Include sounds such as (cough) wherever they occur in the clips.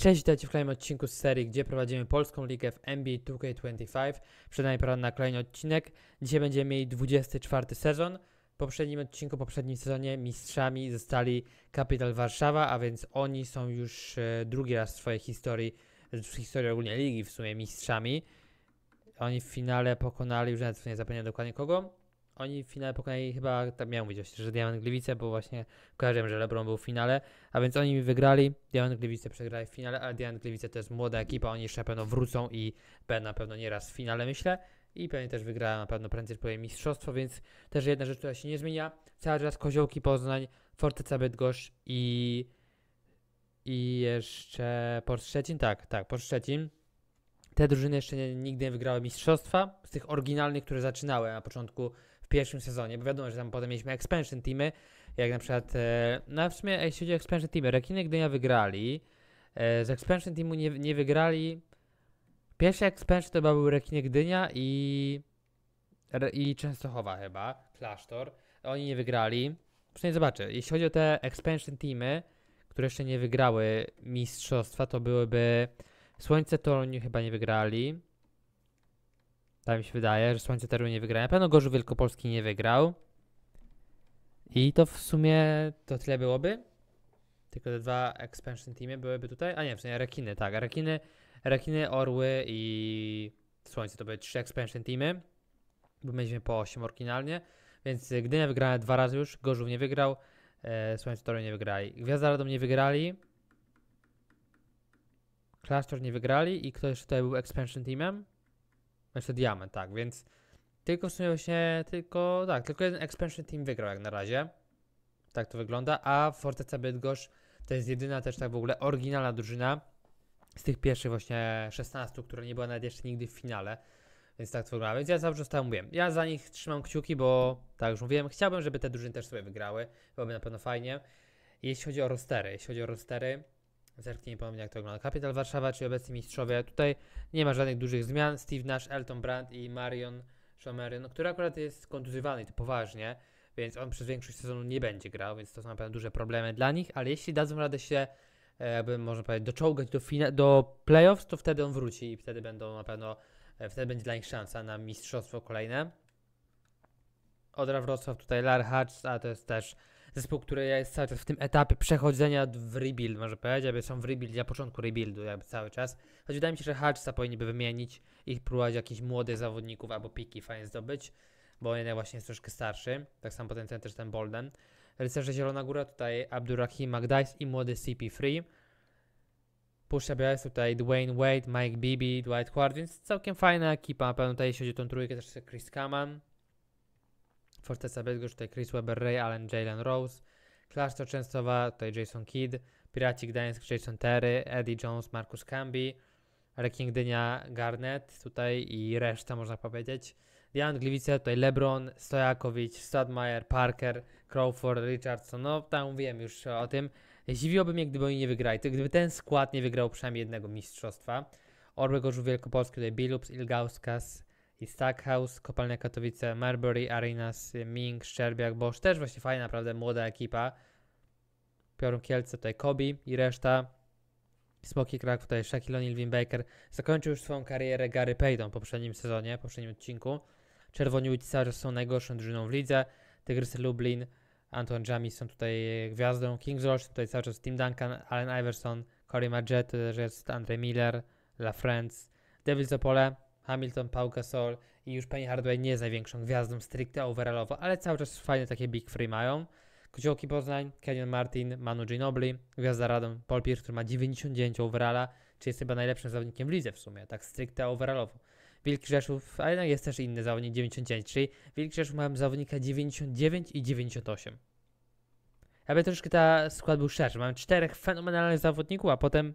Cześć, witajcie w kolejnym odcinku z serii, gdzie prowadzimy polską ligę w NBA 2K25. Przed nami na kolejny odcinek. Dzisiaj będziemy mieli 24 sezon. W poprzednim odcinku, w poprzednim sezonie mistrzami zostali Kapital Warszawa, a więc oni są już e, drugi raz w swojej historii, w historii ogólnie ligi w sumie mistrzami. Oni w finale pokonali, już nawet nie zapomniałem dokładnie kogo, oni w finale pokonali chyba, tak miałem mówić że Diament Gliwice, bo właśnie kojarzyłem, że LeBron był w finale, a więc oni wygrali, Diament Gliwice przegrali w finale, ale Diament Gliwice to jest młoda ekipa, oni jeszcze na pewno wrócą i będą na pewno nieraz w finale, myślę, i pewnie też wygrała na pewno prędzej swoje mistrzostwo, więc też jedna rzecz, która się nie zmienia, cały czas Koziołki Poznań, Forteca Bydgoszcz i... i jeszcze Port Szczecin, tak, tak, Port Szczecin, te drużyny jeszcze nie, nigdy nie wygrały mistrzostwa z tych oryginalnych, które zaczynały na początku w pierwszym sezonie, bo wiadomo, że tam potem mieliśmy expansion teamy, jak na przykład, e, no w sumie jeśli chodzi o expansion teamy, Rekiny Gdynia wygrali, e, z expansion teamu nie, nie wygrali, pierwszy expansion to chyba był Rekiny Gdynia i, i Częstochowa chyba, Klasztor, oni nie wygrali, przynajmniej zobaczę, jeśli chodzi o te expansion teamy, które jeszcze nie wygrały mistrzostwa, to byłyby Słońce oni chyba nie wygrali, tak mi się wydaje, że Słońce Teru nie wygra. Na pewno Gorzu Wielkopolski nie wygrał. I to w sumie to tyle byłoby. Tylko te dwa expansion teamy byłyby tutaj. A nie, w sumie rekiny, tak. Rekiny, rekiny orły i słońce to były trzy expansion teamy. Bo mieliśmy po 8 oryginalnie. Więc Gdynia wygrała dwa razy już. Gorzów nie wygrał. E, słońce Teru nie wygrali. Gwiazda Radom nie wygrali. Klasztor nie wygrali. I ktoś tutaj był expansion teamem? Znaczy diament, tak, więc tylko w sumie właśnie, tylko, tak, tylko jeden expansion team wygrał jak na razie. Tak to wygląda, a Forteca Bydgoszcz to jest jedyna też tak w ogóle oryginalna drużyna z tych pierwszych właśnie 16, która nie była nawet jeszcze nigdy w finale. Więc tak to wygląda. Więc ja zawsze zostałem, mówiłem. Ja za nich trzymam kciuki, bo tak już mówiłem, chciałbym, żeby te drużyny też sobie wygrały. Byłoby na pewno fajnie. Jeśli chodzi o rostery, jeśli chodzi o rostery, Zerknij ponownie, jak to wygląda. Kapital Warszawa, czyli obecni mistrzowie. Tutaj nie ma żadnych dużych zmian. Steve Nash, Elton Brand i Marion Schomeryn, no, który akurat jest kontuzjowany, to poważnie, więc on przez większość sezonu nie będzie grał, więc to są na pewno duże problemy dla nich, ale jeśli dadzą radę się e, jakby można powiedzieć, doczołgać do, fina- do playoffs, to wtedy on wróci i wtedy będą na pewno, e, wtedy będzie dla nich szansa na mistrzostwo kolejne. Odra Wrocław, tutaj Lar Hutch, a to jest też zespół, który jest cały czas w tym etapie przechodzenia w rebuild, może powiedzieć, aby są w rebuild, na początku rebuildu jakby cały czas. Choć wydaje mi się, że Hutchsa powinni by wymienić i próbować jakichś młodych zawodników albo piki fajnie zdobyć, bo jeden właśnie jest troszkę starszy, tak samo potem ten też ten Bolden. Rycerze Zielona Góra tutaj Abdurrahim Magdais i młody CP3. Pusha Biała jest tutaj Dwayne Wade, Mike Bibby, Dwight Howard, więc całkiem fajna ekipa. Na pewno tutaj jeśli chodzi o tą trójkę też Chris Kaman, Forteca Bydgoszcz, tutaj Chris Webber, Ray Allen, Jalen Rose. Klasztor Częstowa, tutaj Jason Kidd. Piraci Gdańsk, Jason Terry, Eddie Jones, Marcus Camby. Reking Gdynia, Garnett tutaj i reszta można powiedzieć. Jan Gliwice, tutaj LeBron, Stojakowicz, Stadmaier, Parker, Crawford, Richardson, no tam wiem już o tym. Zdziwiłoby mnie, gdyby oni nie wygrali, to gdyby ten skład nie wygrał przynajmniej jednego mistrzostwa. Orły Gorzów Wielkopolski, tutaj Bilups, Ilgauskas, i Stackhouse, Kopalnia Katowice, Marbury, Arenas, Ming, Szczerbiak, Bosz, też właśnie fajna, naprawdę młoda ekipa. Piorun Kielce, tutaj Kobi i reszta. Smoki Krak, tutaj Shaquille O'Neal, Wim Baker. Zakończył już swoją karierę Gary Payton w poprzednim sezonie, w poprzednim odcinku. Czerwoni Ucisarze są najgorszą drużyną w lidze. Tygrysy Lublin, Anton Jami są tutaj gwiazdą. Kings Rush, tutaj cały czas Tim Duncan, Allen Iverson, Corey Margette, jest Andre Miller, La France, Devils Opole, Hamilton, Pau Gasol i już Penny Hardway nie jest największą gwiazdą stricte overallowo, ale cały czas fajne takie big free mają. Kociołki Poznań, Kenyon Martin, Manu Ginobili, Gwiazda Radom, Paul Pierce, który ma 99 overalla, czy jest chyba najlepszym zawodnikiem w lidze w sumie, tak stricte overallowo. Wilk Rzeszów, ale jest też inny zawodnik 99, czyli Wilk Rzeszów mają zawodnika 99 i 98. Aby troszkę ta skład był szerszy. Mam czterech fenomenalnych zawodników, a potem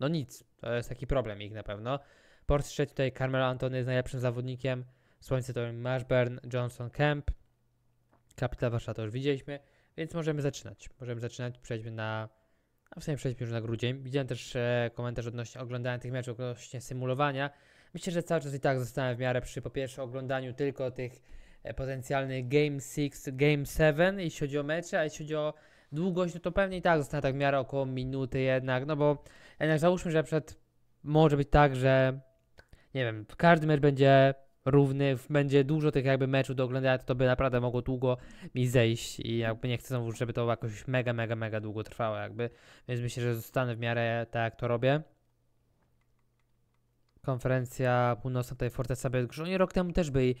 no nic. To jest taki problem ich na pewno. Portrze tutaj Carmelo Antony jest najlepszym zawodnikiem. Słońce to Mashburn, Johnson, Kemp. Kapitał Warszawa to już widzieliśmy, więc możemy zaczynać. Możemy zaczynać, przejdźmy na... A w sumie przejdźmy już na grudzień. Widziałem też e, komentarz odnośnie oglądania tych meczów, odnośnie symulowania. Myślę, że cały czas i tak zostałem w miarę przy po pierwsze oglądaniu tylko tych e, potencjalnych Game 6, Game 7, jeśli chodzi o mecze, a jeśli chodzi o długość, no to pewnie i tak zostanę tak w miarę około minuty jednak, no bo jednak załóżmy, że przed może być tak, że nie wiem, każdy mecz będzie równy, będzie dużo tych jakby meczów do oglądania, to by naprawdę mogło długo mi zejść i jakby nie chcę znowu, żeby to jakoś mega, mega, mega długo trwało jakby, więc myślę, że zostanę w miarę tak jak to robię. Konferencja północna tutaj Fortesa Bielgrzów, oni rok temu też byli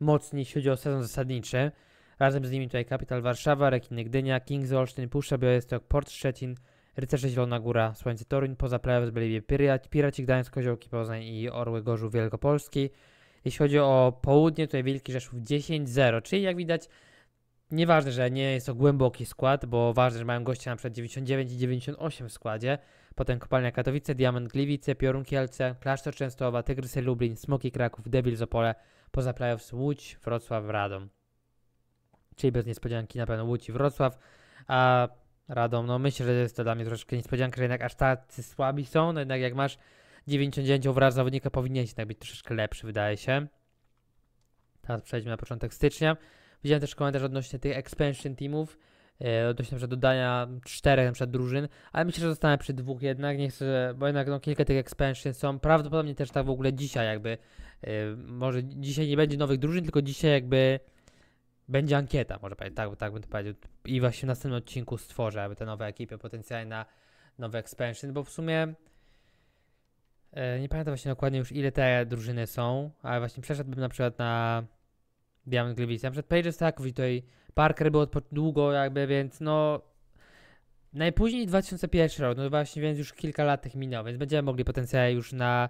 mocni, jeśli chodzi o sezon zasadniczy. Razem z nimi tutaj Kapital Warszawa, Rekiny Gdynia, Kings Olsztyn, Puszcza Białystok, Port Szczecin, Rycerze Zielona Góra, Słońce Toruń, poza Plejów byli Piraci, Piraci Gdańsk, Koziołki Poznań i Orły Gorzów Wielkopolski. Jeśli chodzi o południe, tutaj Wielki Rzeszów 10-0, czyli jak widać nieważne, że nie jest to głęboki skład, bo ważne, że mają goście na przykład 99 i 98 w składzie, potem Kopalnia Katowice, Diament Gliwice, Piorun Kielce, Klasztor Częstochowa, Tygrysy Lublin, Smoki Kraków, Debil Zopole, poza playoffs Łódź, Wrocław, Radom. Czyli bez niespodzianki na pewno Łódź i Wrocław, a radą. no myślę, że jest to dla mnie troszkę niespodzianka, że jednak aż tacy słabi są, no jednak jak masz 99 wraz zawodnika powinien jednak być troszeczkę lepszy, wydaje się. Teraz przejdźmy na początek stycznia. Widziałem też komentarz odnośnie tych expansion teamów, yy, odnośnie np. dodania czterech np. drużyn, ale myślę, że zostanę przy dwóch jednak, nie chcę, bo jednak no, kilka tych expansion są, prawdopodobnie też tak w ogóle dzisiaj jakby, yy, może dzisiaj nie będzie nowych drużyn, tylko dzisiaj jakby będzie ankieta, może powiedzieć, tak, tak bym to powiedział. I właśnie w następnym odcinku stworzę aby te nowe ekipy, potencjalnie na nowe expansion, bo w sumie e, nie pamiętam właśnie dokładnie już ile te drużyny są, ale właśnie przeszedłbym na przykład na Diamond Gliwice. Na przykład Pages tak, tutaj Parker był od długo jakby, więc no najpóźniej 2001 rok, no właśnie, więc już kilka lat tych minęło, więc będziemy mogli potencjalnie już na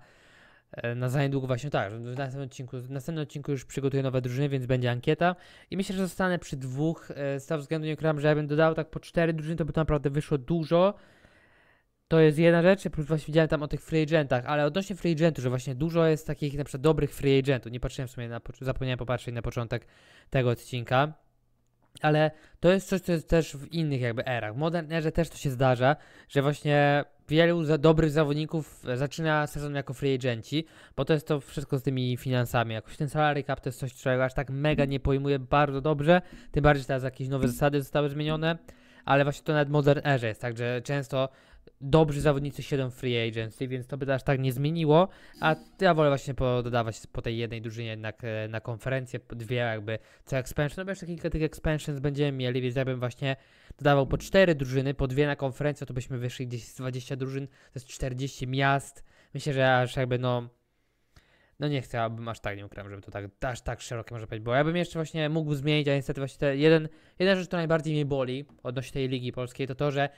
E, na za niedługo właśnie tak, w następnym odcinku, w następnym odcinku już przygotuję nowe drużyny, więc będzie ankieta i myślę, że zostanę przy dwóch, e, z tego względu nie ukrywam, że bym dodał tak po cztery drużyny, to by to naprawdę wyszło dużo. To jest jedna rzecz, plus właśnie widziałem tam o tych free agentach, ale odnośnie free agentu, że właśnie dużo jest takich na przykład dobrych free agentów, nie patrzyłem w sumie, na, zapomniałem popatrzeć na początek tego odcinka, ale to jest coś, co jest też w innych jakby erach. W Modern Erze też to się zdarza, że właśnie wielu za dobrych zawodników e, zaczyna sezon jako free agenci, bo to jest to wszystko z tymi finansami. Jakoś ten salary cap to jest coś, czego aż tak mega nie pojmuję bardzo dobrze, tym bardziej teraz jakieś nowe zasady zostały zmienione, ale właśnie to nawet w Modern Erze jest tak, że często dobrzy zawodnicy siedzą w free agency, więc to by aż tak nie zmieniło, a ja wolę właśnie dodawać po tej jednej drużynie jednak e, na konferencję, dwie jakby co expansion, no bo jeszcze kilka tych expansions będziemy mieli, więc ja bym właśnie dodawał po cztery drużyny, po dwie na konferencję, to byśmy wyszli gdzieś z 20 drużyn, to jest 40 miast, myślę, że aż jakby no no nie chcę, aż tak nie ukrywam, żeby to tak, aż tak szerokie można powiedzieć było. Ja bym jeszcze właśnie mógł zmienić, a niestety właśnie te jeden, jedna rzecz, która najbardziej mnie boli odnośnie tej Ligi Polskiej, to to, że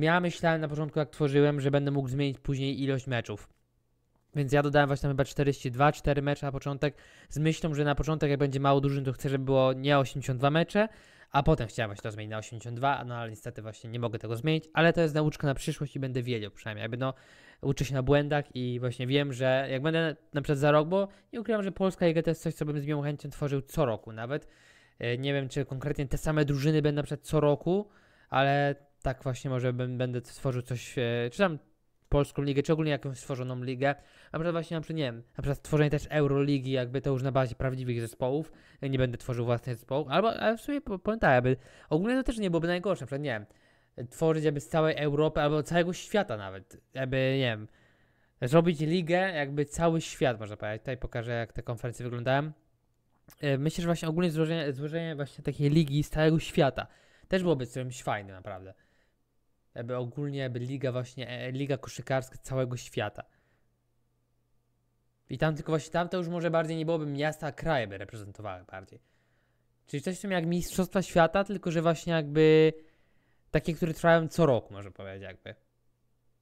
ja myślałem na początku, jak tworzyłem, że będę mógł zmienić później ilość meczów. Więc ja dodałem właśnie chyba 42, 4 mecze na początek, z myślą, że na początek jak będzie mało dużym, to chcę, żeby było nie 82 mecze, a potem chciałem właśnie to zmienić na 82, no ale niestety właśnie nie mogę tego zmienić, ale to jest nauczka na przyszłość i będę wiedział przynajmniej, jakby no uczę się na błędach i właśnie wiem, że jak będę na przykład za rok, bo nie ukrywam, że Polska Liga to jest coś, co bym z miłą chęcią tworzył co roku nawet, e, nie wiem czy konkretnie te same drużyny będą na przykład co roku, ale tak właśnie może będę stworzył coś, e, czy tam polską ligę, czy ogólnie jakąś stworzoną ligę. Na przykład właśnie, na przykład, nie wiem, na przykład stworzenie też Euroligi, jakby to już na bazie prawdziwych zespołów. Nie będę tworzył własnych zespołów, albo ale w sumie ogólnie to też nie byłoby najgorsze, na przykład, nie wiem, tworzyć jakby z całej Europy, albo całego świata nawet, jakby, nie wiem, zrobić ligę, jakby cały świat, można powiedzieć. Tutaj pokażę, jak te konferencje wyglądają. E, myślę, że właśnie ogólnie złożenie, złożenie właśnie takiej ligi z całego świata też byłoby czymś fajnym, naprawdę jakby ogólnie jakby liga właśnie, e, liga koszykarska całego świata. I tam tylko właśnie tam to już może bardziej nie byłoby miasta, a kraje by reprezentowały bardziej. Czyli coś w tym jak Mistrzostwa Świata, tylko że właśnie jakby takie, które trwają co roku, może powiedzieć jakby.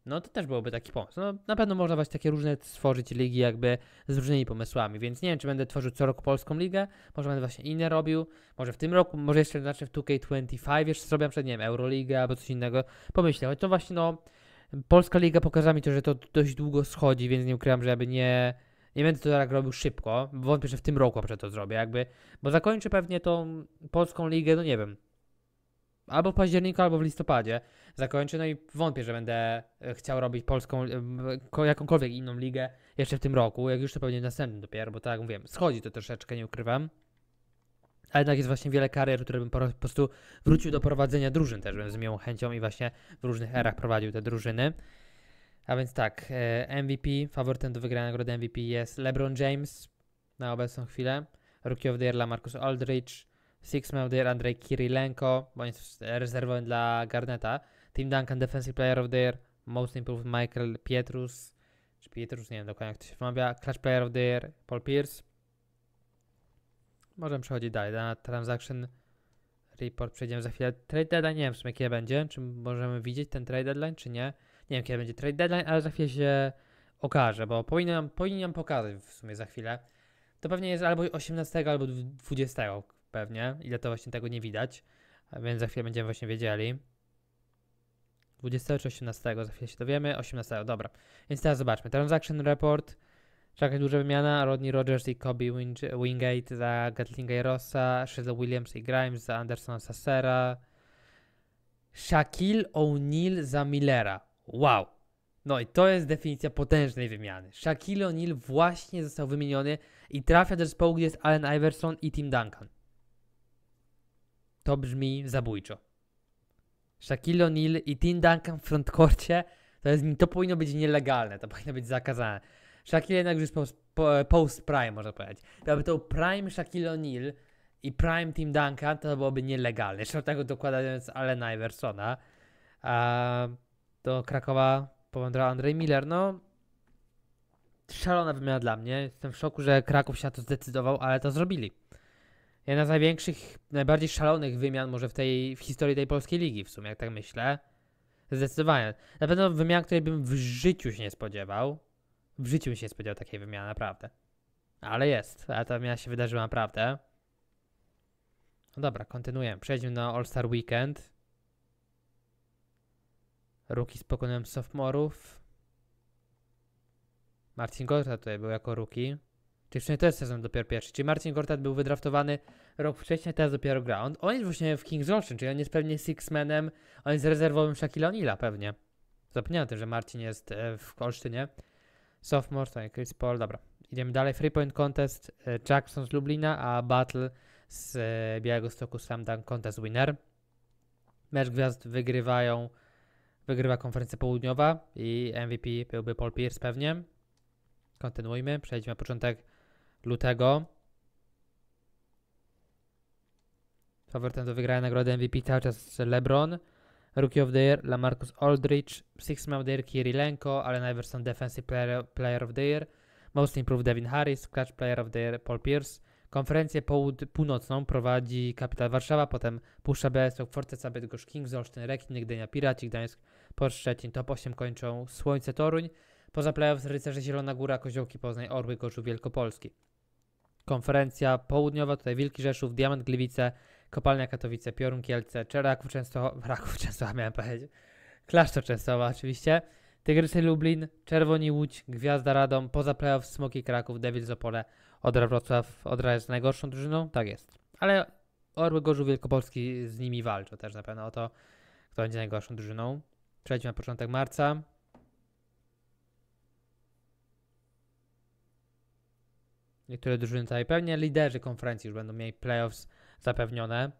No to też byłoby taki pomysł. No, na pewno można właśnie takie różne stworzyć ligi jakby z różnymi pomysłami, więc nie wiem, czy będę tworzył co roku polską ligę, może będę właśnie inne robił, może w tym roku, może jeszcze znaczy w 2K25 jeszcze zrobię przed, nie wiem, Euroligę albo coś innego. Pomyślę, choć to właśnie no, Polska Liga pokazała mi to, że to dość długo schodzi, więc nie ukrywam, że jakby nie, nie będę to tak robił szybko, wątpię, że w tym roku że to zrobię jakby, bo zakończę pewnie tą Polską Ligę, no nie wiem, albo w październiku, albo w listopadzie zakończę No i wątpię, że będę e, chciał robić polską, e, jakąkolwiek inną ligę jeszcze w tym roku. Jak już to pewnie w następnym dopiero, bo tak jak mówiłem, schodzi to troszeczkę, nie ukrywam. A jednak jest właśnie wiele karier, które bym po prostu wrócił do prowadzenia drużyn też bym z miłą chęcią i właśnie w różnych erach prowadził te drużyny. A więc tak, e, MVP, faworytem do wygrania nagrody MVP jest LeBron James na obecną chwilę, Rookie of the Year dla Marcus Aldridge, Sixman of the Year Andrzej Kirilenko, bo jest rezerwą dla Garneta. team Duncan Defensive Player of the Year, Most Improved Michael Pietrus, czy Pietrus, nie wiem dokładnie jak to się wymawia, Clash Player of the Year Paul Pierce. Możemy przechodzić dalej na Transaction Report, przejdziemy za chwilę. Trade Deadline, nie wiem w sumie kiedy będzie, czy możemy widzieć ten Trade Deadline, czy nie. Nie wiem kiedy będzie Trade Deadline, ale za chwilę się okaże, bo powinien, powinien nam pokazać w sumie za chwilę. To pewnie jest albo 18, albo 20 pewnie, ile to właśnie tego nie widać, więc za chwilę będziemy właśnie wiedzieli. 20 czy 18, za chwilę się dowiemy, 18, dobra. Więc teraz zobaczmy, transaction report, Czekać duża wymiana, Rodney Rogers i Kobe Wingate za Gatlinga i Rossa, Shazza Williams i Grimes za Andersona Sassera, Shaquille O'Neal za Millera. Wow! No i to jest definicja potężnej wymiany. Shaquille O'Neal właśnie został wymieniony i trafia do zespołu, gdzie jest Allen Iverson i Tim Duncan. To brzmi zabójczo. Shaquille O'Neal i Tim Duncan w frontkorcie to, jest, to powinno być nielegalne, to powinno być zakazane. Shaquille jednak już post, post prime, można powiedzieć. Gdyby to był prime Shaquille O'Neal i prime Tim Duncan, to byłoby nielegalne. Jeszcze tego dokładając Alena Iversona. A do Krakowa powędrował Andrzej Miller. No, szalona wymiana dla mnie. Jestem w szoku, że Kraków się na to zdecydował, ale to zrobili jedna z największych, najbardziej szalonych wymian może w tej w historii tej polskiej ligi w sumie, jak tak myślę. Zdecydowanie. Na pewno wymiana, której bym w życiu się nie spodziewał. W życiu bym się nie spodziewał takiej wymiany, naprawdę. Ale jest, a ta wymiana się wydarzyła naprawdę. No dobra, kontynuujemy. Przejdźmy na All Star Weekend. Ruki z pokonem sophomorów. Marcin Gotra tutaj był jako ruki. Czyli w sumie to jest sezon dopiero pierwszy. Czyli Marcin Gortat był wydraftowany rok wcześniej, teraz dopiero gra. On, on jest właśnie w King's Ocean, czyli on jest pewnie Sixmanem, on jest rezerwowym Shaquille O'Neal'a pewnie. Zapomniałem o tym, że Marcin jest e, w Olsztynie. Sophomore, to Chris Paul, dobra. Idziemy dalej. Free Point Contest e, Jackson z Lublina, a Battle z e, Białego Stoku Slam Dunk Contest Winner. Mecz gwiazd wygrywają, wygrywa konferencja południowa i MVP byłby Paul Pierce pewnie. Kontynuujmy, przejdźmy na początek lutego. Faworytem do wygrania nagrody MVP cały czas LeBron. Rookie of the Year LaMarcus Aldridge, Sixman of the Year Kirilenko, Allen Iverson Defensive Player, player of the Year, Most Improved Devin Harris, Clutch Player of the Year Paul Pierce. Konferencję połud- północną prowadzi Kapital Warszawa, potem Puszcza Białystok, Forteca Bydgoszcz, Kings, Olsztyn, Rekin, Gdynia, Piraci, Gdańsk, Port Szczecin. Top 8 kończą Słońce Toruń. Poza playoffs Rycerze Zielona Góra, Koziołki Poznań, Orły, Gorzów, Wielkopolski konferencja południowa, tutaj Wilki Rzeszów, Diament Gliwice, Kopalnia Katowice, Piorun Kielce, czy Częstochowa, (laughs) Raków Częstochowa miałem powiedzieć, Klasztor Częstochowa oczywiście, Tygrysy Lublin, Czerwoni Łódź, Gwiazda Radom, poza playoff Smoki Kraków, Devil Zopole, Odra Wrocław, Odra jest najgorszą drużyną, tak jest, ale Orły Gorzów Wielkopolski z nimi walczą też na pewno o to, kto będzie najgorszą drużyną. Przejdźmy na początek marca. niektóre drużyny tutaj, pewnie liderzy konferencji już będą mieli playoffs zapewnione.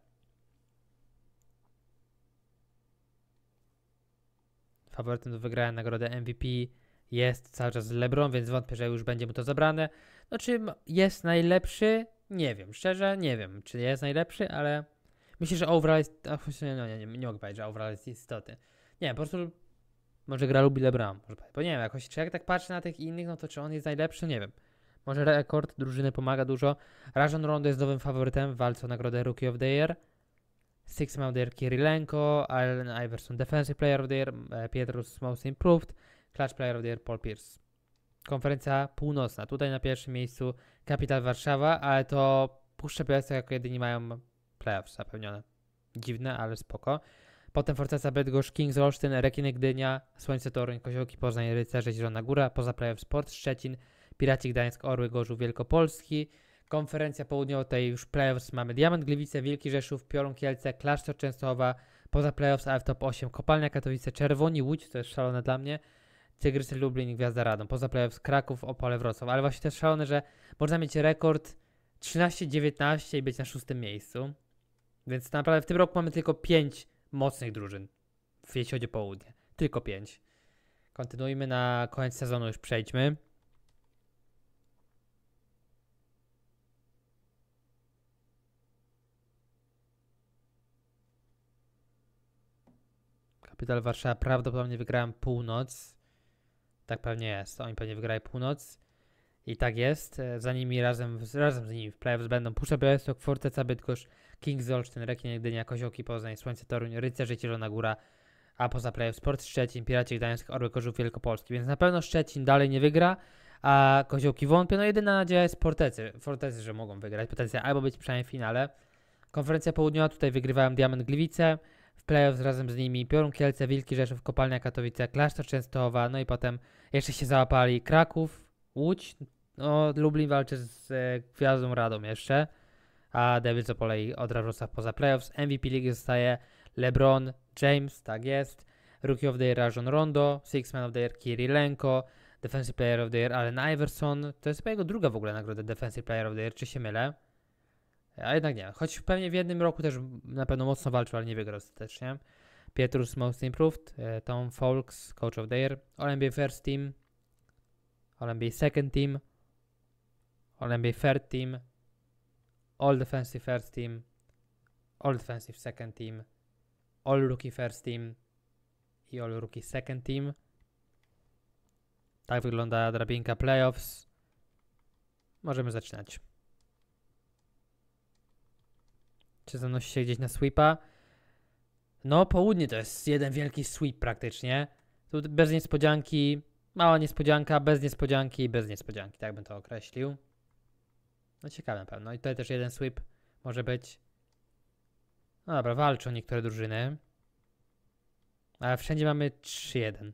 Faworytem do wygrania nagrodę MVP jest cały czas LeBron, więc wątpię, że już będzie mu to zabrane. No czy jest najlepszy? Nie wiem, szczerze nie wiem, czy jest najlepszy, ale myślę, że overall jest... Ach, no, nie, nie, nie mogę powiedzieć, że overall jest istoty. Nie, po prostu może gra lubi LeBron, może Bo nie wiem, jakoś, czy jak tak patrzę na tych innych, no to czy on jest najlepszy? Nie wiem. Może rekord drużyny pomaga dużo. Rajon Rondo jest nowym faworytem w walce o nagrodę Rookie of the Year. Six Man of the Year Kirilenko, Allen Iverson Defensive Player of the Year, e, Pietrus Most Improved, Clutch Player of the Year Paul Pierce. Konferencja północna. Tutaj na pierwszym miejscu Kapital Warszawa, ale to Puszcze Białystok jako jedyni mają playoffs zapewnione. Dziwne, ale spoko. Potem Fortesa Bydgoszcz, Kings Olsztyn, Rekiny Gdynia, Słońce Toruń, Koziołki Poznań, Rycerze Zielona Góra, poza playoff Sport, Szczecin, Piraci Gdańsk, Orły, Gorzów Wielkopolski. Konferencja Południowa, tutaj już playoffs mamy Diament Gliwice, Wielki Rzeszów, Piorun Kielce, Klasztor Częstochowa, poza playoffs AF Top 8, Kopalnia Katowice, Czerwoni Łódź, to jest szalone dla mnie, Tygrysy Lublin, Gwiazda Radom, poza playoffs Kraków, Opole, Wrocław, ale właśnie też szalone, że można mieć rekord 13-19 i być na szóstym miejscu, więc naprawdę w tym roku mamy tylko 5 mocnych drużyn, jeśli chodzi o południe, tylko 5. Kontynuujmy na koniec sezonu, już przejdźmy. Szpital Warszawa prawdopodobnie wygrałem północ. Tak pewnie jest. Oni pewnie wygrają północ. I tak jest. E, za nimi razem, razem z nimi w playoffs będą Pusza Białystok, Forteca Bydgoszcz, Kings Olsztyn, Rekinie Gdynia, Koziołki Poznań, Słońce Toruń, Rycerze Zielona Góra, a poza playoffs Sport Szczecin, Piraci Gdańsk, Orły Korzów Wielkopolski. Więc na pewno Szczecin dalej nie wygra, a Koziołki wątpię. No jedyna nadzieja jest Fortecy. Fortecy, że mogą wygrać potencjał albo być przynajmniej w finale. Konferencja Południowa, tutaj wygrywałem Diament Gliwice, w playoffs razem z nimi. Piorun Kielce, Wilki Rzeszów, Kopalnia Katowice, Klasztor Częstochowa, no i potem jeszcze się załapali Kraków, Łódź, no Lublin walczy z e, Gwiazdą Radą jeszcze, a po Opolei od razu poza playoffs. MVP ligi zostaje LeBron James, tak jest, Rookie of the Year Rajon Rondo, Six Man of the Year Lenko, Defensive Player of the Year Allen Iverson, to jest chyba jego druga w ogóle nagroda Defensive Player of the Year, czy się mylę? A jednak nie. Choć pewnie w jednym roku też na pewno mocno walczył, ale nie wygrał ostatecznie. Pietrus Most Improved, e, Tom Folks, Coach of the Year, All-NBA First Team, All-NBA Second Team, All-NBA Third Team, All Defensive First Team, All Defensive Second Team, All Rookie First Team i All Rookie Second Team. Tak wygląda drabinka playoffs. Możemy zaczynać. czy zanosi się gdzieś na sweepa. No, południe to jest jeden wielki sweep praktycznie. Tu bez niespodzianki, mała niespodzianka, bez niespodzianki, bez niespodzianki, tak bym to określił. No ciekawe na pewno. I tutaj też jeden sweep może być. No dobra, walczą niektóre drużyny. Ale wszędzie mamy 3-1.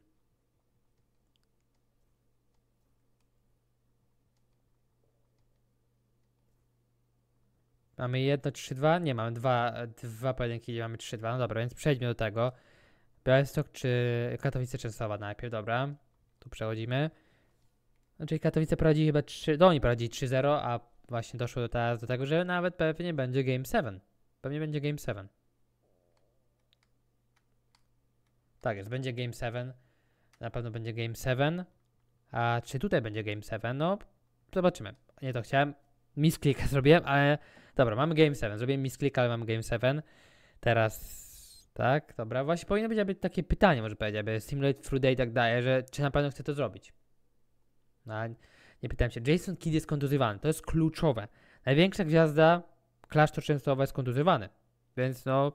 Mamy 1 3-2? Nie, mamy dwa, dwa pojedynki, nie mamy 3-2. No dobra, więc przejdźmy do tego. Białystok czy Katowice Częstochowa najpierw, dobra. Tu przechodzimy. Znaczy Katowice prowadzi chyba 3, do no oni prowadzi 3-0, a właśnie doszło teraz do tego, że nawet pewnie będzie Game 7. Pewnie będzie Game 7. Tak jest, będzie Game 7. Na pewno będzie Game 7. A czy tutaj będzie Game 7? No, zobaczymy. Nie to chciałem. Miss Misklik zrobiłem, ale Dobra, mamy Game 7. Zrobiłem misklik, ale mamy Game 7. Teraz... Tak, dobra. Właśnie powinno być aby takie pytanie, może powiedzieć, aby Simulate Through Day i tak daje, że czy na pewno chce to zrobić. No, nie pytałem się. Jason Kidd jest kontuzjowany. To jest kluczowe. Największa gwiazda klasztor często jest kontuzjowany. Więc no,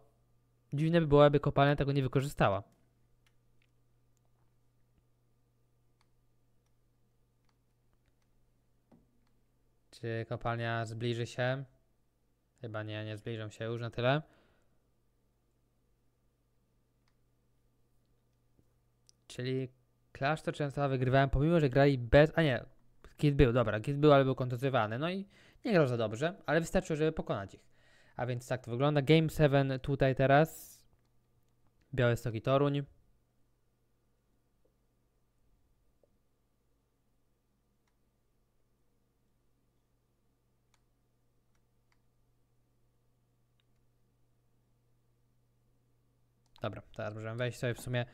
dziwne by było, aby kopalnia tego nie wykorzystała. Czy kopalnia zbliży się? Chyba nie, nie zbliżą się już na tyle. Czyli Clash to często wygrywałem, pomimo że grali bez. A nie, Kid był, dobra, Kid był, ale był kontuzjowany. No i nie grał za dobrze, ale wystarczyło, żeby pokonać ich. A więc tak to wygląda. Game 7 tutaj teraz. Białe Stoki Toruń. Dobra, teraz możemy wejść sobie w sumie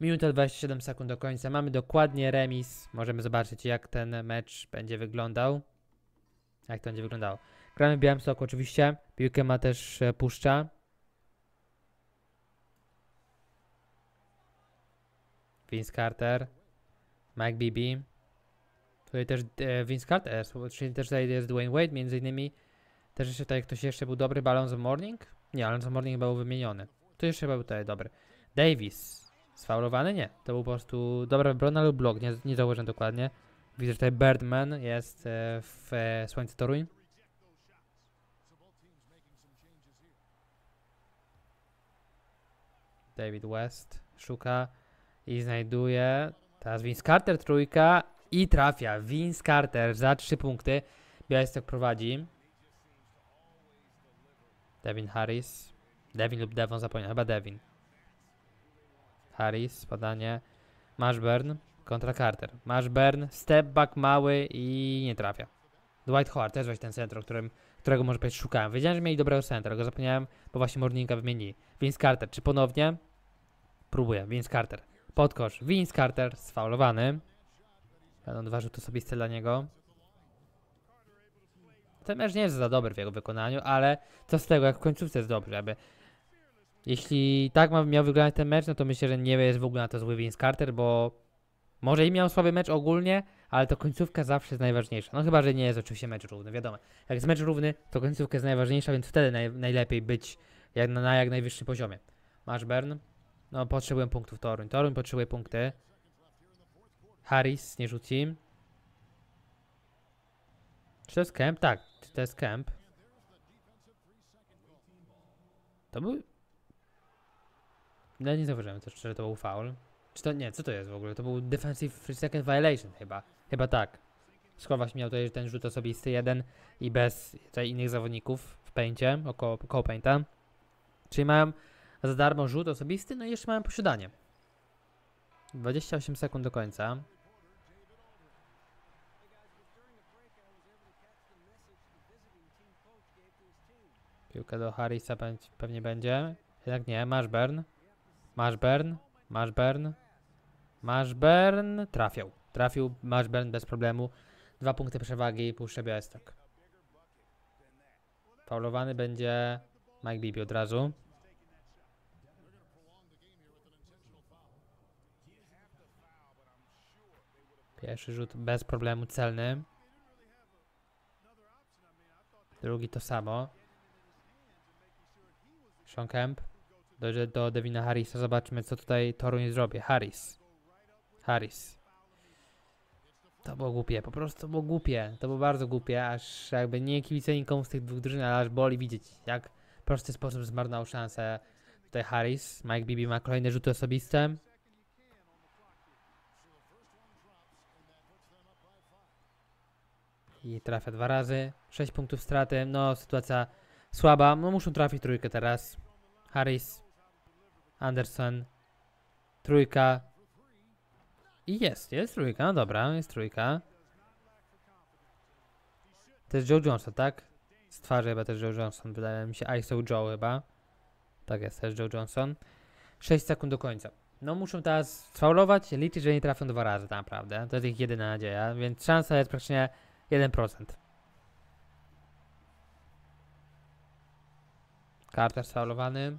minutę 27 sekund do końca. Mamy dokładnie remis. Możemy zobaczyć, jak ten mecz będzie wyglądał. Jak to będzie wyglądało. Gramy w Białymstoku oczywiście. Piłkę ma też e, Puszcza. Vince Carter. Mike Bibi. Tutaj też e, Vince Carter, czyli też tutaj jest Dwayne Wade między innymi. Też jeszcze tutaj ktoś jeszcze był dobry, Balonzo Morning? Nie, Alonzo Morning był wymieniony. To jeszcze chyba był tutaj dobry. Davis. Sfaulowany? Nie. To był po prostu dobra brona lub blok, nie, nie założę dokładnie. Widzę, że tutaj Birdman jest e, w e, Słońcu Toruń. David West szuka i znajduje. Teraz Vince Carter trójka i trafia. Vince Carter za trzy punkty. Białystok prowadzi. Devin Harris Devin lub Devon, zapomniałem, chyba Devin. Harris, spadanie, Masz Burn kontra Carter. Masz Burn, step back mały i nie trafia. Dwight Howard też właśnie ten centrum, którym, którego może powiedzieć szukałem. Wiedziałem, że mieli dobrego centra, go zapomniałem, bo właśnie Morninga wymieni. Vince Carter, czy ponownie? Próbuję, Vince Carter. Podkosz, Vince Carter, sfaulowany. Będą dwa rzuty osobiste dla niego. Ten mecz nie jest za dobry w jego wykonaniu, ale co z tego, jak w końcówce jest dobry, aby jeśli tak ma, miał wyglądać ten mecz, no to myślę, że nie jest w ogóle na to zły Vince Carter, bo może i miał słaby mecz ogólnie, ale to końcówka zawsze jest najważniejsza. No chyba, że nie jest oczywiście mecz równy, wiadomo. Jak jest mecz równy, to końcówka jest najważniejsza, więc wtedy naj, najlepiej być jak na, na, jak najwyższym poziomie. Masz Bern? No potrzebuję punktów Toruń. Toruń potrzebuje punkty. Harris nie rzuci. Czy to jest camp? Tak, czy to jest camp? To był... No nie zauważyłem też, że to był foul. Czy to, nie, co to jest w ogóle? To był defensive free second violation chyba. Chyba tak. Skowaś miał tutaj ten rzut osobisty jeden i bez tutaj innych zawodników w pęcie, około, około pęta. Czyli mają za darmo rzut osobisty, no i jeszcze mają posiadanie. 28 sekund do końca. Piłka do Harrisa pewnie będzie. Jednak nie, masz Burn. Masz burn, masz burn, masz burn, trafiał. Trafił, masz burn bez problemu. Dwa punkty przewagi i puszczę Białystok. Faulowany będzie Mike Bibi od razu. Pierwszy rzut bez problemu celny. Drugi to samo. Sean Kemp do, do Devina Harrisa. Zobaczmy, co tutaj Toruń zrobi. Harris. Harris. To było głupie, po prostu było głupie. To było bardzo głupie, aż jakby nie kibicuję nikomu z tych dwóch drużyn, ale aż boli widzieć, jak w prosty sposób zmarnował szansę tutaj Harris. Mike Bibi ma kolejne rzuty osobiste. I trafia dwa razy. 6 punktów straty. No, sytuacja słaba. No, muszą trafić trójkę teraz. Harris Anderson, trójka. I jest, jest trójka, no dobra, jest trójka. To jest Joe Johnson, tak? Z twarzy chyba też Joe Johnson, wydaje mi się. ISO Joe chyba. Tak jest, też Joe Johnson. 6 sekund do końca. No muszą teraz faulować, liczyć, że nie trafią dwa razy tak naprawdę. To jest ich jedyna nadzieja, więc szansa jest praktycznie 1%. Carter sfaulowany.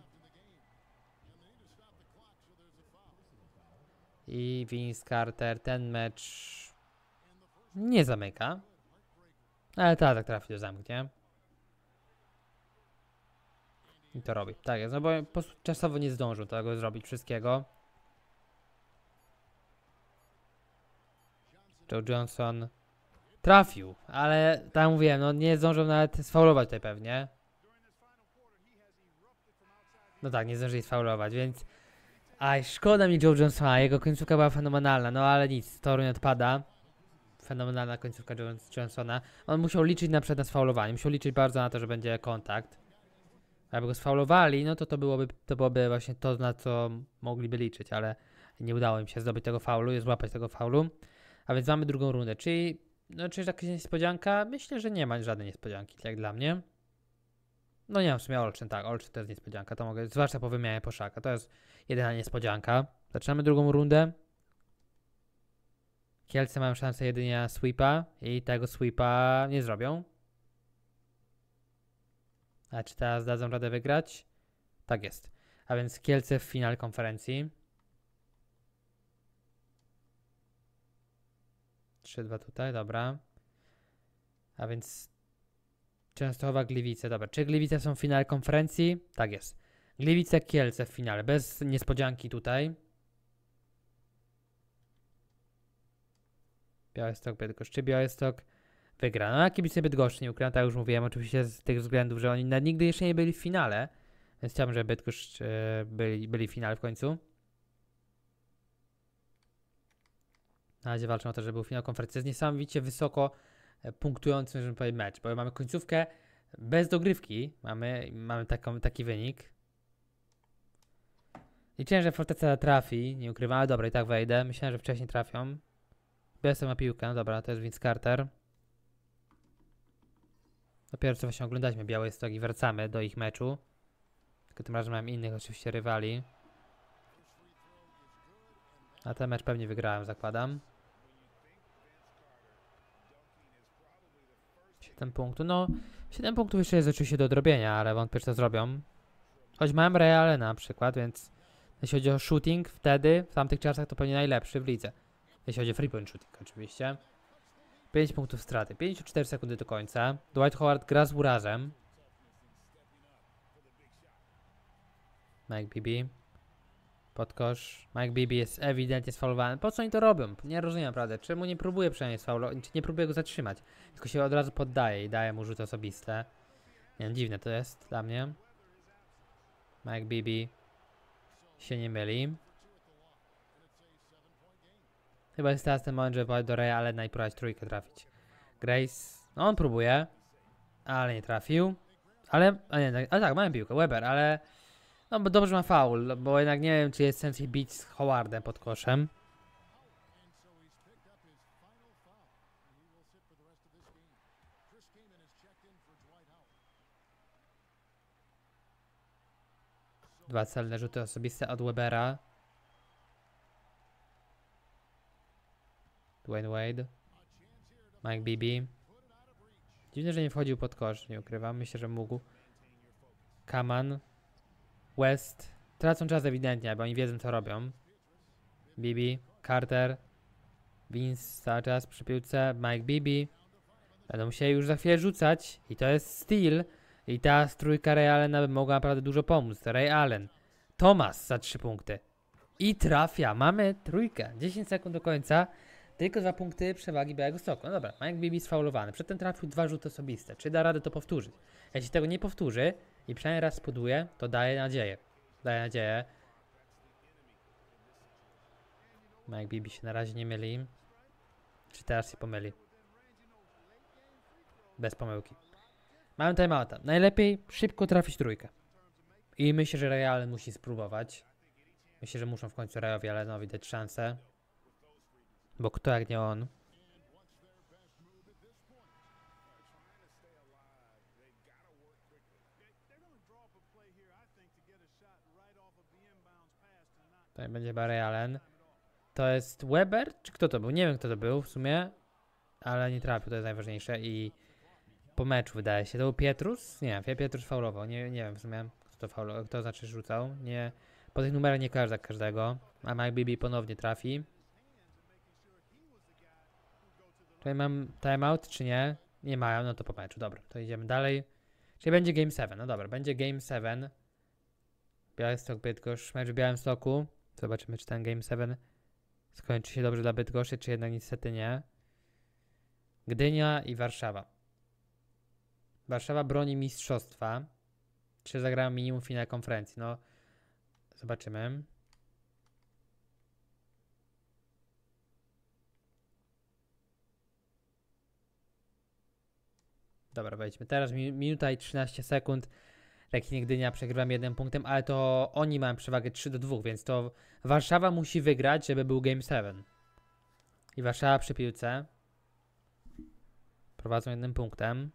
I Vince Carter ten mecz nie zamyka. Ale tak trafi do zamknie. I to robi. Tak jest, no bo czasowo nie zdążył tego zrobić wszystkiego. Joe Johnson trafił, ale tam mówiłem, no nie zdążył nawet sfaulować tutaj pewnie. No tak, nie zdążyli sfaulować, więc Aj, szkoda mi Joe Johnsona, jego końcówka była fenomenalna, no ale nic, Toruń odpada. Fenomenalna końcówka Jones Johnsona. On musiał liczyć na przykład na sfaulowanie, musiał liczyć bardzo na to, że będzie kontakt. Aby go sfaulowali, no to to byłoby, to byłoby właśnie to, na co mogliby liczyć, ale nie udało im się zdobyć tego faulu, złapać tego faulu. A więc mamy drugą rundę, czyli, no, czy jakaś niespodzianka? Myślę, że nie ma żadnej niespodzianki, tak jak dla mnie. No nie wiem, w sumie Olczyn, tak, Olczyn to jest niespodzianka, to mogę, zwłaszcza po wymianie Poszaka, to jest Jedyna niespodzianka. Zaczynamy drugą rundę. Kielce mają szansę jedynie na sweepa i tego sweepa nie zrobią. A czy teraz dadzą radę wygrać? Tak jest. A więc Kielce w final konferencji. 3-2 tutaj, dobra. A więc Częstochowa Gliwice, dobra. Czy Gliwice są w finale konferencji? Tak jest. Gliwice Kielce w finale, bez niespodzianki tutaj. Białystok, Bydgoszcz czy Białystok wygra. No a kibice Bydgoszcz nie ukryta, już mówiłem oczywiście z tych względów, że oni nigdy jeszcze nie byli w finale. Więc chciałbym, żeby Bydgoszcz yy, byli, byli w finale w końcu. Na razie walczą o to, żeby był finał konferencji. Jest niesamowicie wysoko e, punktujący, możemy powiedzieć, mecz, bo mamy końcówkę bez dogrywki. Mamy, mamy taką, taki wynik. Liczyłem, że forteca trafi, nie ukrywam, dobra, i tak wejdę. Myślałem, że wcześniej trafią. Bielsa ma piłkę, no dobra, to jest Vince Carter. Dopiero co właśnie oglądaliśmy Białej Stogi, wracamy do ich meczu. Tylko tym razem mam innych oczywiście rywali. A ten mecz pewnie wygrałem, zakładam. 7 punktów, no 7 punktów jeszcze jest oczywiście do odrobienia, ale wątpię, że to zrobią. Choć mam Realę na przykład, więc jeśli chodzi o shooting, wtedy, w tamtych czasach, to pewnie najlepszy w lidze. Jeśli chodzi o free point shooting, oczywiście. 5 punktów straty, 54 sekundy do końca. Dwight Howard gra z urazem. Mike Bibi. Podkosz. Mike Bibi jest ewidentnie sfaulowany. Po co oni to robią? Nie rozumiem naprawdę. Czemu nie próbuję przynajmniej sfaulować? nie próbuję go zatrzymać? Tylko się od razu poddaje i daje mu rzut osobiste. Nie wiem, dziwne to jest dla mnie. Mike Bibi się nie myli. Chyba jest teraz ten moment, żeby pojechać do Reja, ale najpróbować trójkę trafić. Grace, no on próbuje, ale nie trafił. Ale, a nie, ale tak, tak mamy piłkę, Weber, ale no bo dobrze ma faul, bo jednak nie wiem, czy jest sens ich bić z Howardem pod koszem. Dwa celne rzuty osobiste od Webera. Dwayne Wade. Mike Bibi. Dziwne, że nie wchodził pod kosz, nie ukrywam. Myślę, że mógł. Kaman. West. Tracą czas ewidentnie, bo oni wiedzą co robią. Bibi. Carter. Vince cały czas przy piłce. Mike Bibi. Będą musieli już za chwilę rzucać. I to jest steal. I ta trójka Ray Allena mogła naprawdę dużo pomóc. Ray Allen. Thomas za 3 punkty. I trafia. Mamy trójkę. 10 sekund do końca. Tylko dwa punkty przewagi Białego Stoku. No dobra, Mike Bibi sfaulowany. Przedtem trafił dwa rzuty osobiste. Czy da radę to powtórzyć? Jeśli tego nie powtórzy i przynajmniej raz spuduje, to daje nadzieję. Daje nadzieję. Mike Bibi się na razie nie myli. Czy teraz się pomyli? Bez pomyłki. Mamy timeouta. Najlepiej szybko trafić trójkę. I myślę, że Real musi spróbować. Myślę, że muszą w końcu Rajowi Allenowi dać szansę. Bo kto jak nie on? Tutaj będzie Barry Allen. To jest Weber? Czy kto to był? Nie wiem kto to był w sumie. Ale nie trafił, to jest najważniejsze i po meczu wydaje się. To był Pietrus? Nie, Pietrus faulował. Nie, nie wiem w sumie, kto to faulował, kto znaczy rzucał. Nie, po tych numerach nie każda tak każdego. A Mike Bibi ponownie trafi. Tutaj mam timeout, czy nie? Nie mają, no to po meczu, dobra, to idziemy dalej. Czyli będzie Game 7, no dobra, będzie Game 7. Białystok, Bydgoszcz, mecz w Białymstoku. Zobaczymy, czy ten Game 7 skończy się dobrze dla Bydgoszczy, czy jednak niestety nie. Gdynia i Warszawa. Warszawa broni mistrzostwa. Czy zagrają minimum finał konferencji? No, zobaczymy. Dobra, wejdźmy. Teraz minuta i 13 sekund. Rekin Gdynia przegrywam jednym punktem, ale to oni mają przewagę 3 do 2, więc to Warszawa musi wygrać, żeby był Game 7. I Warszawa przy piłce prowadzą jednym punktem.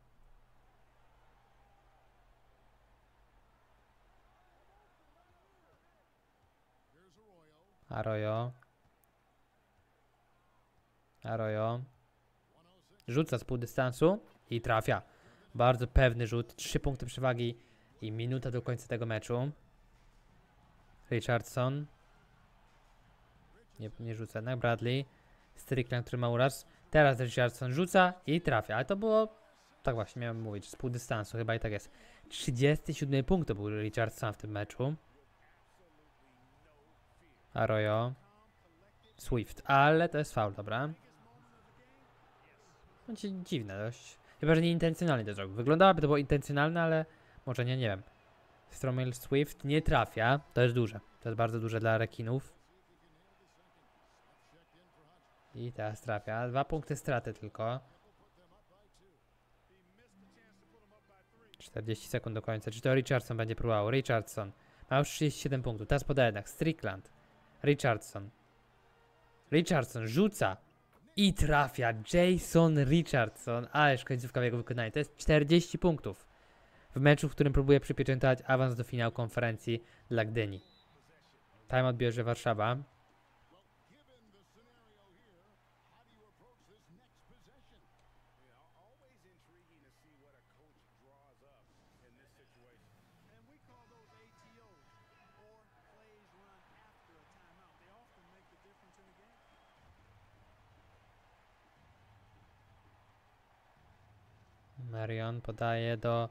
Arojo. Arojo. Rzuca z pół dystansu i trafia. Bardzo pewny rzut. Trzy punkty przewagi i minuta do końca tego meczu. Richardson. Nie, nie rzuca jednak. Bradley. Strickland, który ma uraz. Teraz Richardson rzuca i trafia. Ale to było, tak właśnie miałem mówić, z pół dystansu chyba i tak jest. 37 punkt to był Richardson w tym meczu. Arroyo. Swift, ale to jest faul, dobra. Znaczy dziwne dość. Chyba, że nieintencjonalnie to zrobił. Wyglądałaby to było intencjonalne, ale może nie, nie wiem. Stromil Swift nie trafia. To jest duże. To jest bardzo duże dla rekinów. I teraz trafia. Dwa punkty straty tylko. 40 sekund do końca. Czy to Richardson będzie próbował? Richardson ma już 37 punktów. Teraz poda jednak. Strickland. Richardson. Richardson rzuca i trafia Jason Richardson. Ależ końcówka jego wykonaniu. To jest 40 punktów w meczu, w którym próbuje przypieczętować awans do finału konferencji dla Gdyni. Time odbierze Warszawa. Marion podaje do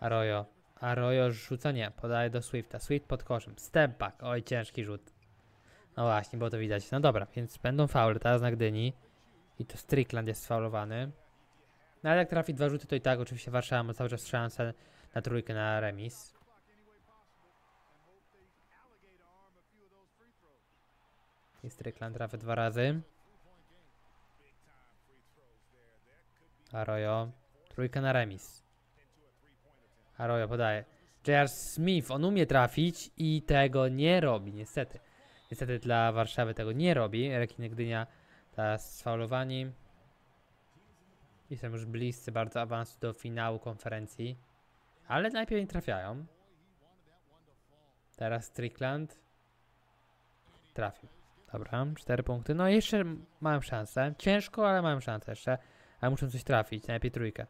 Arroyo. Arroyo rzuca nie, podaje do Swifta. Swift pod koszem. Step back. Oj, ciężki rzut. No właśnie, było to widać. No dobra, więc będą faule teraz na Gdyni. I to Strickland jest faulowany. No ale jak trafi dwa rzuty, to i tak oczywiście Warszawa ma cały czas szansę na trójkę, na remis. I Strickland trafi dwa razy. Arroyo. Trójka na remis. Haroja podaje. J.R. Smith, on umie trafić i tego nie robi, niestety. Niestety dla Warszawy tego nie robi. Rekinek Gdynia teraz sfaulowani. I już bliscy bardzo awansu do finału konferencji. Ale najpierw nie trafiają. Teraz Strickland. Trafił. Dobra, cztery punkty. No jeszcze mam szansę. Ciężko, ale mam szansę jeszcze. Ale muszę coś trafić. Najlepiej trójkę.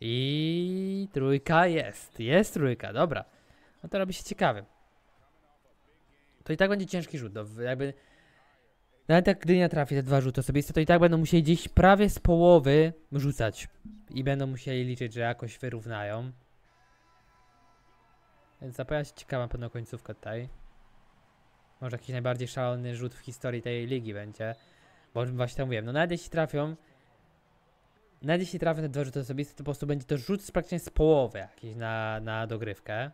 I trójka jest. Jest trójka, dobra. No to robi się ciekawy. To i tak będzie ciężki rzut. No, jakby, nawet jak Gdynia trafi te dwa rzuty osobiste, to i tak będą musieli gdzieś prawie z połowy rzucać. I będą musieli liczyć, że jakoś wyrównają. Więc zapowiada się ciekawa pewna końcówka tutaj. Może jakiś najbardziej szalony rzut w historii tej ligi będzie. Bo właśnie tam mówiłem, no nawet jeśli trafią, nawet jeśli trafię na dwa rzuty osobiste, to po prostu będzie to rzut z praktycznie z połowy jakiś na, na dogrywkę.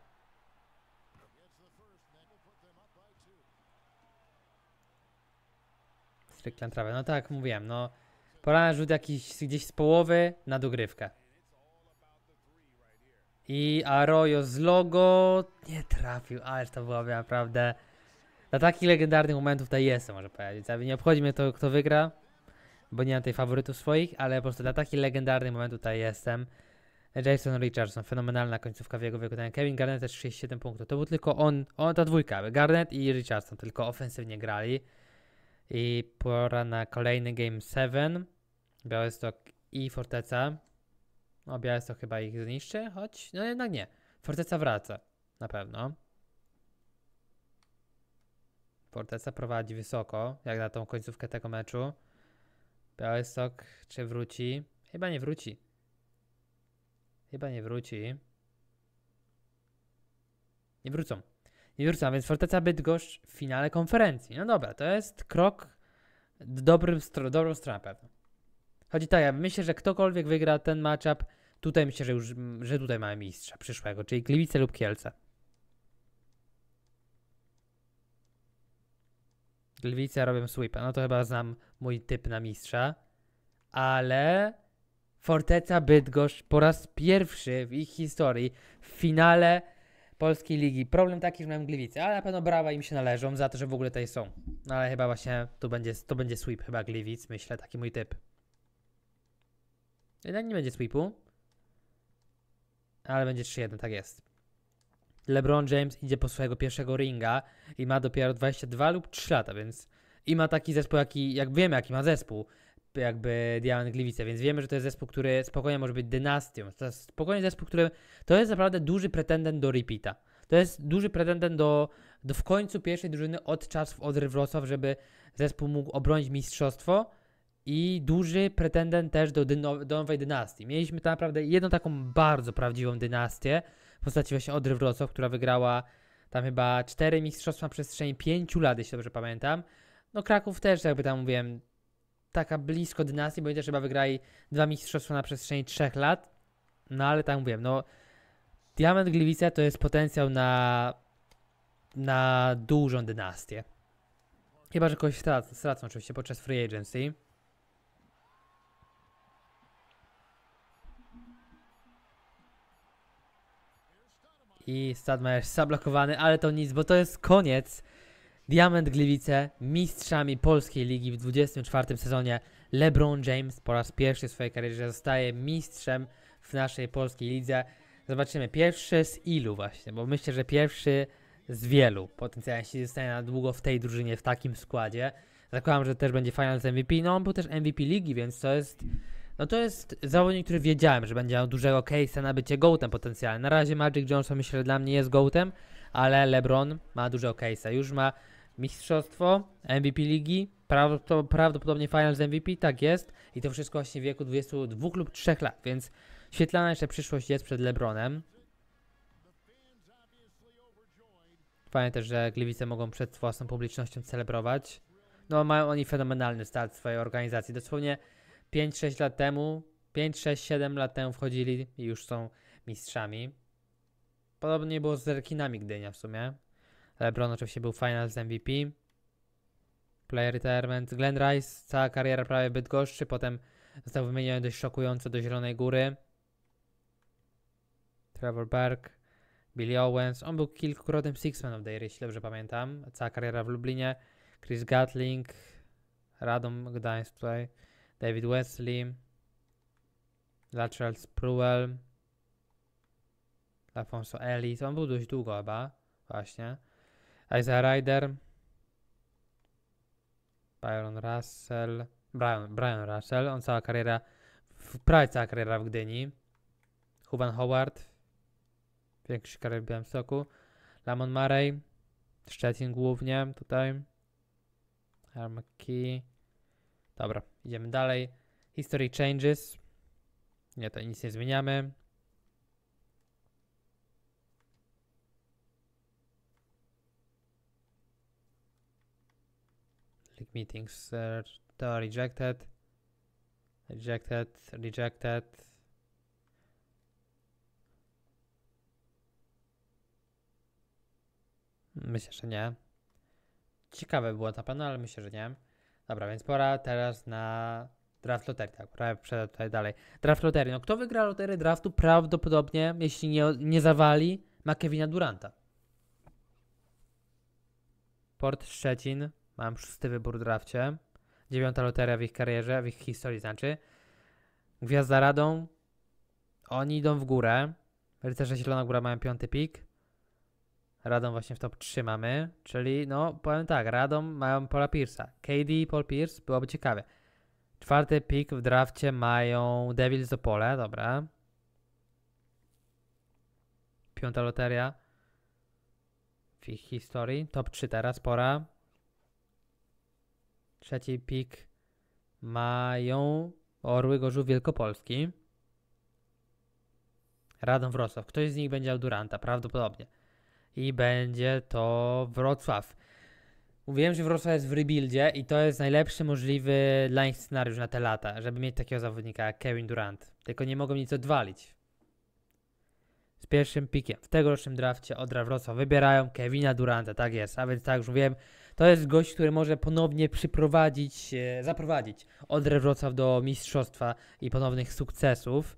Strickland trawę. No tak, mówiłem, no. Porany rzut jakiś gdzieś z połowy na dogrywkę. I Arroyo z logo nie trafił, ależ to byłaby naprawdę... Dla takich legendarnych momentów to jest, może powiedzieć. nie obchodzi mnie to, kto wygra bo nie mam tej faworytów swoich, ale po prostu dla takich legendarnych momentów tutaj jestem. Jason Richardson, fenomenalna końcówka w jego wykonaniu. Kevin Garnett też 37 punktów. To był tylko on, on ta dwójka, Garnett i Richardson, tylko ofensywnie grali. I pora na kolejny Game 7. Białystok i Forteca. No, Białystok chyba ich zniszczy, choć no jednak nie. Forteca wraca, na pewno. Forteca prowadzi wysoko, jak na tą końcówkę tego meczu. Białystok, czy wróci? Chyba nie wróci. Chyba nie wróci. Nie wrócą. Nie wrócą, więc Forteca Bydgoszcz w finale konferencji. No dobra, to jest krok w dobrym stro, dobrą stronę pewno. Chodzi tak, ja myślę, że ktokolwiek wygra ten matchup, tutaj myślę, że już, że tutaj mamy mistrza przyszłego, czyli Gliwice lub Kielce. Gliwice robią sweepa, no to chyba znam mój typ na mistrza, ale Forteca Bydgoszcz po raz pierwszy w ich historii w finale Polskiej Ligi. Problem taki, że miałem Gliwice, ale na pewno brawa im się należą za to, że w ogóle tutaj są. No ale chyba właśnie to będzie, to będzie sweep chyba Gliwic, myślę, taki mój typ. Jednak nie będzie sweepu, ale będzie 3-1, tak jest. LeBron James idzie po swojego pierwszego ringa i ma dopiero 22 lub 3 lata, więc i ma taki zespół, jaki, jak wiemy, jaki ma zespół, jakby diamant Gliwice, więc wiemy, że to jest zespół, który spokojnie może być dynastią. To jest spokojnie zespół, który to jest naprawdę duży pretendent do repeata. To jest duży pretendent do, do w końcu pierwszej drużyny od czasów Odry Wrocław, żeby zespół mógł obronić mistrzostwo i duży pretendent też do, dyno, do nowej dynastii. Mieliśmy tam naprawdę jedną taką bardzo prawdziwą dynastię w postaci właśnie Odry Wrocław, która wygrała tam chyba cztery mistrzostwa na przestrzeni pięciu lat, jeśli dobrze pamiętam. No Kraków też, jakby tam mówiłem, taka blisko dynastii, bo oni też chyba wygrali dwa mistrzostwa na przestrzeni trzech lat. No ale tak mówiłem, no Diament Gliwice to jest potencjał na, na dużą dynastię. Chyba, że kogoś strac- stracą oczywiście podczas free agency. I Stadmajer zablokowany, ale to nic, bo to jest koniec Diament Gliwice mistrzami polskiej ligi w 24 sezonie. LeBron James po raz pierwszy w swojej karierze zostaje mistrzem w naszej polskiej lidze. Zobaczymy, pierwszy z ilu właśnie, bo myślę, że pierwszy z wielu potencjalnie jeśli zostanie na długo w tej drużynie, w takim składzie. Zakładam, że też będzie Finals MVP. No on był też MVP ligi, więc to jest no to jest zawodnik, który wiedziałem, że będzie miał dużego case'a na bycie gołtem potencjalnie. Na razie Magic Johnson myślę, że dla mnie jest gołtem, ale LeBron ma dużego case'a. Już ma mistrzostwo, MVP ligi, prawdopodobnie final z MVP, tak jest. I to wszystko właśnie w wieku 22 lub 3 lat, więc świetlana jeszcze przyszłość jest przed LeBronem. Fajnie też, że Gliwice mogą przed własną publicznością celebrować. No, mają oni fenomenalny start swojej organizacji. Dosłownie 5-6 lat temu, 5-6-7 lat temu wchodzili i już są mistrzami. Podobnie było z rekinami Gdynia w sumie. LeBron oczywiście był finals MVP. Player retirement. Glenn Rice, cała kariera prawie Bydgoszczy, potem został wymieniony dość szokująco do Zielonej Góry. Trevor Burke, Billy Owens. On był kilkukrotnym Sixman of the Year, jeśli dobrze pamiętam. Cała kariera w Lublinie. Chris Gatling, Radom Gdańsk tutaj, David Wesley, Latrell Spruel, Alfonso Ellis. On był dość długo chyba, właśnie. Isa Ryder, Byron Russell, Brian, Brian Russell, on cała kariera, prawie cała kariera w Gdyni. Huvan Howard, większość kariery w Białymstoku. Lamon Murray, Szczecin głównie tutaj. Armaki, Dobra, idziemy dalej. History Changes. Nie, to nic nie zmieniamy. meetings to rejected rejected rejected myślę, że nie ciekawe było na pewno, ale myślę, że nie dobra, więc pora teraz na draft loterii, tak, przejdę tutaj dalej draft loterii, no kto wygra loterię draftu prawdopodobnie, jeśli nie, nie zawali ma Kevina Duranta Port Szczecin Mam szósty wybór w drafcie. Dziewiąta loteria w ich karierze, w ich historii znaczy. Gwiazda Radą. Oni idą w górę. Rycerze Zielona Góra mają piąty pik. Radą właśnie w top 3 mamy, czyli no powiem tak, Radą mają Paula Pierce'a. KD i Paul Pierce byłoby ciekawe. Czwarty pik w drafcie mają Devils do dobra. Piąta loteria w ich historii. Top 3 teraz, pora. Trzeci pik mają Orły Gorzów Wielkopolski. Radom Wrocław. Ktoś z nich będzie Alduranta, prawdopodobnie. I będzie to Wrocław. Mówiłem, że Wrocław jest w rebuildzie i to jest najlepszy możliwy dla nich scenariusz na te lata, żeby mieć takiego zawodnika jak Kevin Durant. Tylko nie mogą nic odwalić. Z pierwszym pikiem w tegorocznym drafcie Odra Wrocław wybierają Kevina Duranta, tak jest. A więc tak, już mówiłem, to jest gość, który może ponownie przyprowadzić, e, zaprowadzić Odrę Wrocław do mistrzostwa i ponownych sukcesów.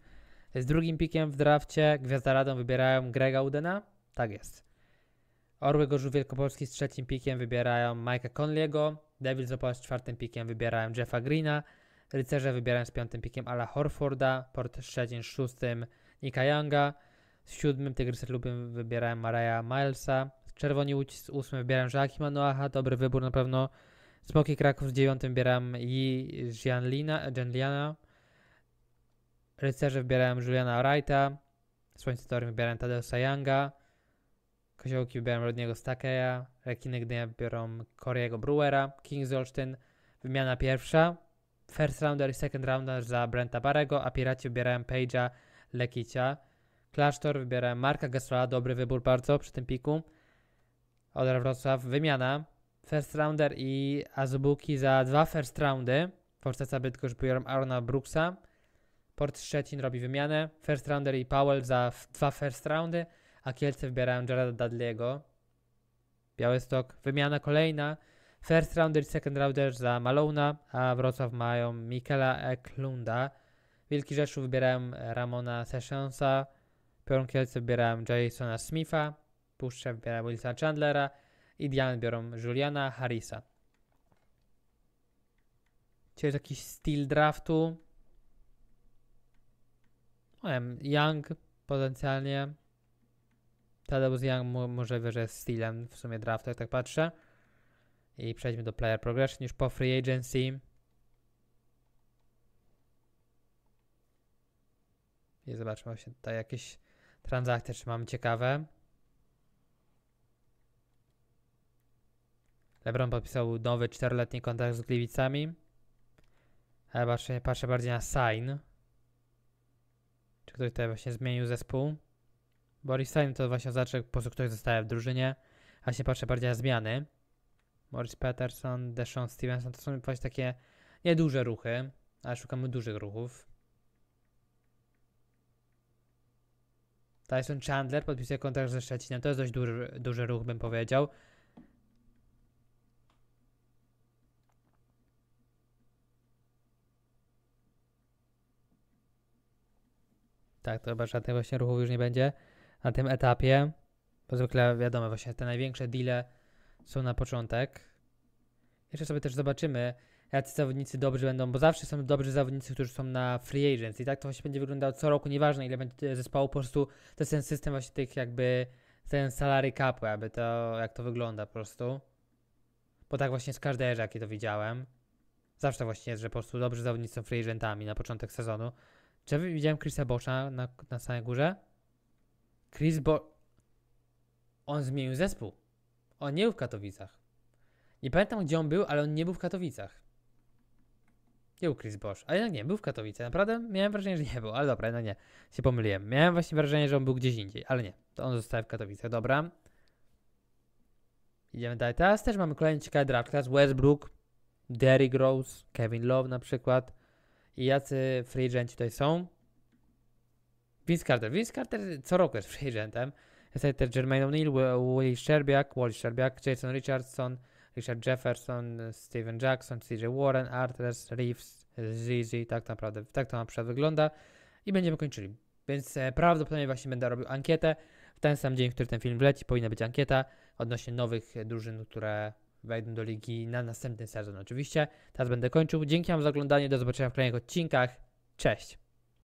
Z drugim pikiem w drafcie Gwiazda Radą wybierają Grega Udena? Tak jest. Orły Gorzów Wielkopolski z trzecim pikiem wybierają Mike'a Conley'ego. Devils Opal z czwartym pikiem wybierają Jeffa Greena. Rycerze wybierają z piątym pikiem Ala Horforda. Port Szczecin z szóstym Nika Younga. Z siódmym Tygrysy Lubym wybierają Maraja Milesa. Czerwoni Łódź z 8 wybieram Żaki Manoacha, dobry wybór na pewno. Smoki Kraków z 9 wybieram Yi Jianliana. Rycerze wybieram Juliana Wrighta. Słońce Tory wybieram Tadeusza Younga. Koziołki wybieram Rodniego Stakeya. Rekiny Gdynia biorą Corey'ego Brewera. Kings Olsztyn wymiana pierwsza. First rounder i second rounder za Brenta Barego, a Piraci wybierają Page'a Lekicia. Klasztor wybierają Marka Gastrola, dobry wybór bardzo przy tym piku. Odra Wrocław, wymiana. First rounder i Azubuki za dwa first roundy. Forsteca Bydgoszcz biorą Arona Brooksa. Port Szczecin robi wymianę. First rounder i Powell za dwa first roundy, a Kielce wybierają Jareda Dudley'ego. Białystok, wymiana kolejna. First rounder i second rounder za Malona, a Wrocław mają Mikela Eklunda. Wielki Rzeszów wybierałem Ramona Sessionsa. Piorun Kielce wybierałem Jasona Smitha. Puszcza wybiera Willisa Chandlera i Diane biorą Juliana Harrisa. Czy jest jakiś styl draftu? Wiem, Young potencjalnie. Tadeusz Young może możliwe, że jest stylem w sumie draftu, jak tak patrzę. I przejdźmy do player progression już po free agency. I zobaczmy właśnie tutaj jakieś transakcje, czy mamy ciekawe. LeBron podpisał nowy czteroletni kontrakt z Gliwicami. Ale patrzę, patrzę bardziej na Sign. Czy ktoś tutaj właśnie zmienił zespół? Boris Sign to właśnie znaczy, po prostu ktoś zostaje w drużynie. A się patrzę bardziej na zmiany. Morris Peterson, Deshaun Stevenson to są właśnie takie nieduże ruchy, ale szukamy dużych ruchów. Tyson Chandler podpisuje kontrakt ze Szczecinem. To jest dość duży, duży ruch, bym powiedział. tak, to chyba żadnych właśnie ruchów już nie będzie na tym etapie. Bo zwykle wiadomo, właśnie te największe deale są na początek. Jeszcze sobie też zobaczymy, jacy zawodnicy dobrzy będą, bo zawsze są dobrzy zawodnicy, którzy są na free agents i tak to właśnie będzie wyglądało co roku, nieważne ile będzie zespołu, po prostu to jest ten system właśnie tych jakby, ten salary cap, aby to, jak to wygląda po prostu. Bo tak właśnie z każdej erze, jakie to widziałem. Zawsze właśnie jest, że po prostu dobrzy zawodnicy są free agentami na początek sezonu. Czy widziałem Chrisa Boscha na, na samej górze? Chris Bo... On zmienił zespół. On nie był w Katowicach. Nie pamiętam, gdzie on był, ale on nie był w Katowicach. Nie był Chris Bosch, ale jednak nie, był w Katowicach. Naprawdę miałem wrażenie, że nie był, ale dobra, no nie, się pomyliłem. Miałem właśnie wrażenie, że on był gdzieś indziej, ale nie, to on został w Katowicach, dobra. Idziemy dalej. Teraz też mamy kolejny ciekawy draft. Teraz Westbrook, Derrick Rose, Kevin Love na przykład i jacy free agenci tutaj są. Vince Carter. Vince Carter co roku jest free agentem. Jest też Jermaine O'Neal, Willie Szczerbiak, Wally Sherbiak, Jason Richardson, Richard Jefferson, Steven Jackson, CJ Warren, Arthurs, Reeves, Zizi. Tak naprawdę, tak to na wygląda. I będziemy kończyli. Więc e, prawdopodobnie właśnie będę robił ankietę. W ten sam dzień, w który ten film wleci, powinna być ankieta odnośnie nowych drużyn, które wejdą do ligi na następny sezon. Oczywiście teraz będę kończył. Dzięki Wam za oglądanie, do zobaczenia w kolejnych odcinkach. Cześć!